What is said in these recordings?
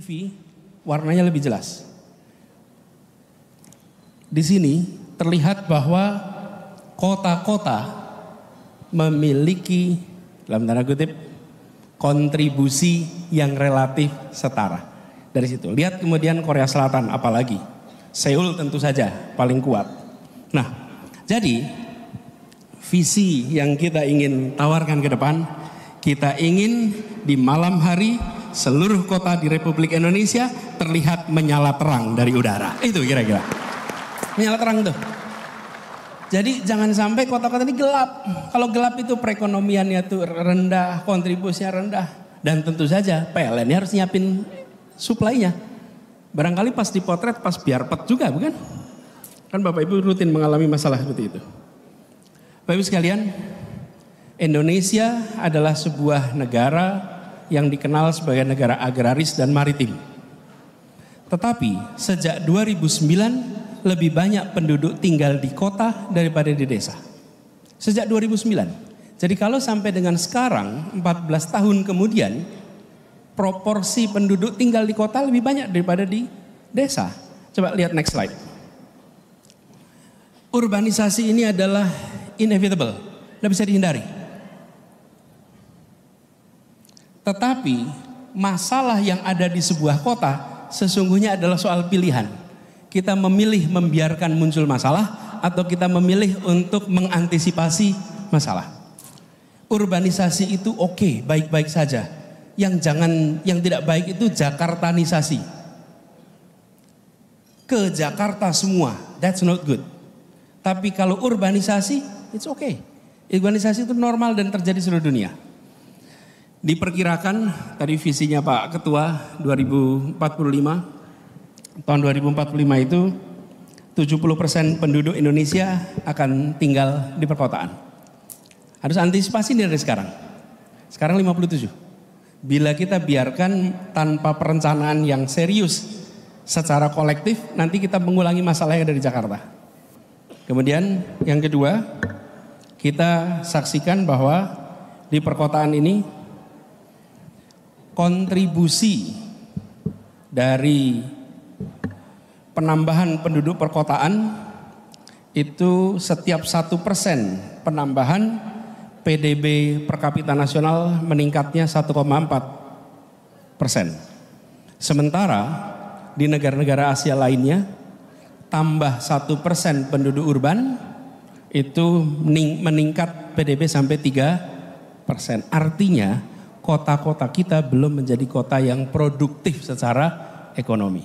TV warnanya lebih jelas. Di sini terlihat bahwa kota-kota memiliki dalam tanda kutip kontribusi yang relatif setara. Dari situ lihat kemudian Korea Selatan apalagi Seoul tentu saja paling kuat. Nah, jadi visi yang kita ingin tawarkan ke depan, kita ingin di malam hari seluruh kota di Republik Indonesia terlihat menyala terang dari udara. Itu kira-kira. Menyala terang tuh. Jadi jangan sampai kota-kota ini gelap. Kalau gelap itu perekonomiannya tuh rendah, kontribusinya rendah. Dan tentu saja PLN harus nyiapin suplainya. Barangkali pas dipotret pas biar pet juga bukan? Kan Bapak Ibu rutin mengalami masalah seperti itu. Bapak Ibu sekalian, Indonesia adalah sebuah negara yang dikenal sebagai negara agraris dan maritim. Tetapi sejak 2009 lebih banyak penduduk tinggal di kota daripada di desa. Sejak 2009. Jadi kalau sampai dengan sekarang 14 tahun kemudian proporsi penduduk tinggal di kota lebih banyak daripada di desa. Coba lihat next slide. Urbanisasi ini adalah inevitable, tidak bisa dihindari. Tetapi masalah yang ada di sebuah kota sesungguhnya adalah soal pilihan. Kita memilih membiarkan muncul masalah atau kita memilih untuk mengantisipasi masalah. Urbanisasi itu oke, okay, baik-baik saja. Yang jangan yang tidak baik itu Jakartanisasi. Ke Jakarta semua, that's not good. Tapi kalau urbanisasi, it's okay. Urbanisasi itu normal dan terjadi seluruh dunia. Diperkirakan tadi visinya Pak Ketua 2045 tahun 2045 itu 70% persen penduduk Indonesia akan tinggal di perkotaan. Harus antisipasi dari sekarang. Sekarang 57. Bila kita biarkan tanpa perencanaan yang serius secara kolektif, nanti kita mengulangi masalah yang ada di Jakarta. Kemudian yang kedua, kita saksikan bahwa di perkotaan ini kontribusi dari penambahan penduduk perkotaan itu setiap satu persen penambahan PDB per kapita nasional meningkatnya 1,4 persen. Sementara di negara-negara Asia lainnya tambah satu persen penduduk urban itu meningkat PDB sampai 3 persen. Artinya kota-kota kita belum menjadi kota yang produktif secara ekonomi.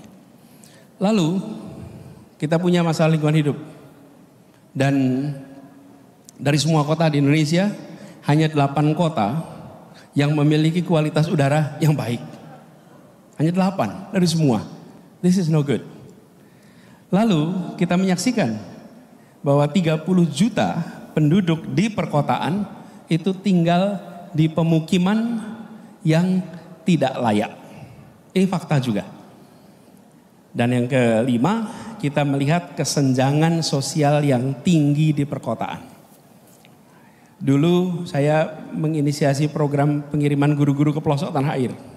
Lalu kita punya masalah lingkungan hidup. Dan dari semua kota di Indonesia hanya 8 kota yang memiliki kualitas udara yang baik. Hanya 8 dari semua. This is no good. Lalu kita menyaksikan bahwa 30 juta penduduk di perkotaan itu tinggal di pemukiman yang tidak layak. Ini eh, fakta juga. Dan yang kelima, kita melihat kesenjangan sosial yang tinggi di perkotaan. Dulu saya menginisiasi program pengiriman guru-guru ke pelosok tanah air.